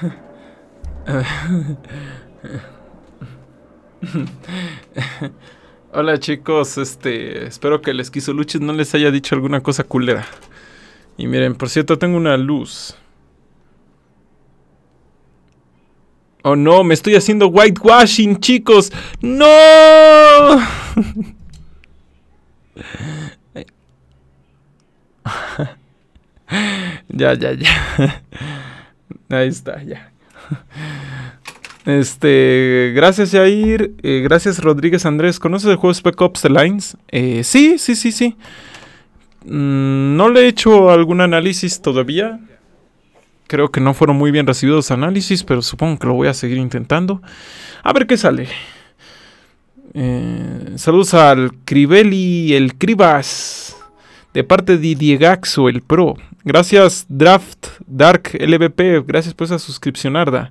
Hola chicos, este, espero que el esquizoluches no les haya dicho alguna cosa culera. Y miren, por cierto, tengo una luz. Oh no, me estoy haciendo whitewashing, chicos. No. ya, ya, ya. Ahí está, ya. Este, gracias Jair, eh, gracias Rodríguez Andrés. ¿Conoces el juego Spec Ops The Lines? Eh, sí, sí, sí, sí. Mm, no le he hecho algún análisis todavía. Creo que no fueron muy bien recibidos los análisis, pero supongo que lo voy a seguir intentando. A ver qué sale. Eh, saludos al Cribelli, el Cribas, de parte de Diegaxo, el Pro. Gracias Draft Dark LBP, gracias por esa suscripción, Arda.